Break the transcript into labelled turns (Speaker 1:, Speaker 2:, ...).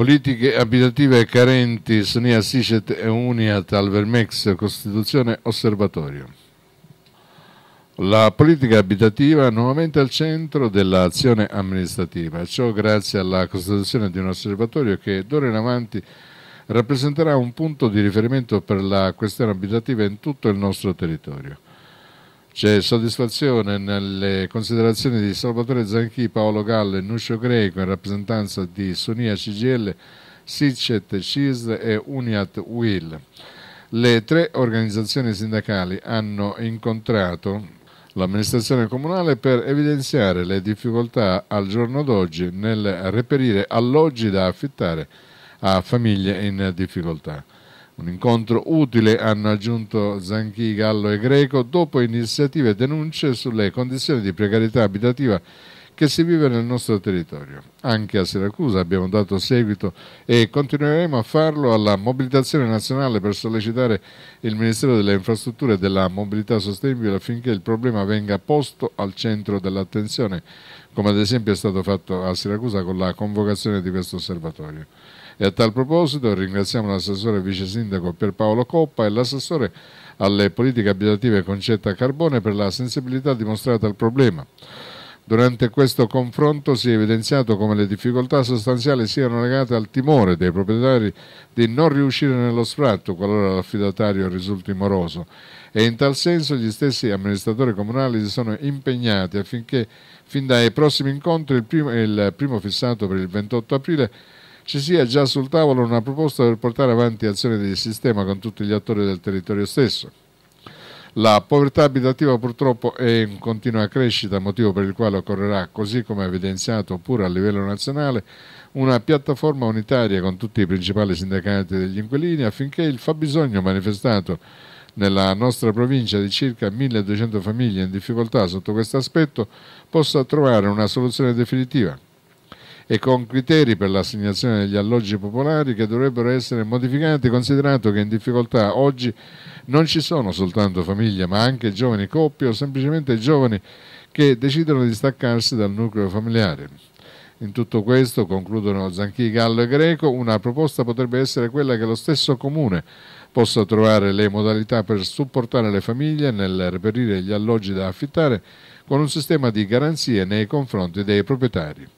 Speaker 1: Politiche abitative carenti, SNIA, Sicet e Uniat al Costituzione Osservatorio. La politica abitativa è nuovamente al centro dell'azione amministrativa, ciò grazie alla costituzione di un osservatorio che d'ora in avanti rappresenterà un punto di riferimento per la questione abitativa in tutto il nostro territorio. C'è soddisfazione nelle considerazioni di Salvatore Zanchi, Paolo Gallo e Nuscio Greco in rappresentanza di Sonia CGL, SICET, CISL e Uniat WIL. Le tre organizzazioni sindacali hanno incontrato l'amministrazione comunale per evidenziare le difficoltà al giorno d'oggi nel reperire alloggi da affittare a famiglie in difficoltà. Un incontro utile hanno aggiunto Zanchi, Gallo e Greco dopo iniziative e denunce sulle condizioni di precarietà abitativa che si vive nel nostro territorio. Anche a Siracusa abbiamo dato seguito e continueremo a farlo alla mobilitazione nazionale per sollecitare il Ministero delle Infrastrutture e della Mobilità Sostenibile affinché il problema venga posto al centro dell'attenzione, come ad esempio è stato fatto a Siracusa con la convocazione di questo osservatorio. E a tal proposito ringraziamo l'assessore vice sindaco Pierpaolo Coppa e l'assessore alle politiche abitative Concetta Carbone per la sensibilità dimostrata al problema. Durante questo confronto si è evidenziato come le difficoltà sostanziali siano legate al timore dei proprietari di non riuscire nello sfratto qualora l'affidatario risulti moroso e in tal senso gli stessi amministratori comunali si sono impegnati affinché fin dai prossimi incontri, il primo, il primo fissato per il 28 aprile, ci sia già sul tavolo una proposta per portare avanti azioni di sistema con tutti gli attori del territorio stesso. La povertà abitativa purtroppo è in continua crescita, motivo per il quale occorrerà, così come evidenziato pure a livello nazionale, una piattaforma unitaria con tutti i principali sindacati degli inquilini affinché il fabbisogno manifestato nella nostra provincia di circa 1200 famiglie in difficoltà sotto questo aspetto possa trovare una soluzione definitiva e con criteri per l'assegnazione degli alloggi popolari che dovrebbero essere modificati, considerato che in difficoltà oggi non ci sono soltanto famiglie, ma anche giovani coppie o semplicemente giovani che decidono di staccarsi dal nucleo familiare. In tutto questo, concludono Zanchi, Gallo e Greco, una proposta potrebbe essere quella che lo stesso comune possa trovare le modalità per supportare le famiglie nel reperire gli alloggi da affittare con un sistema di garanzie nei confronti dei proprietari.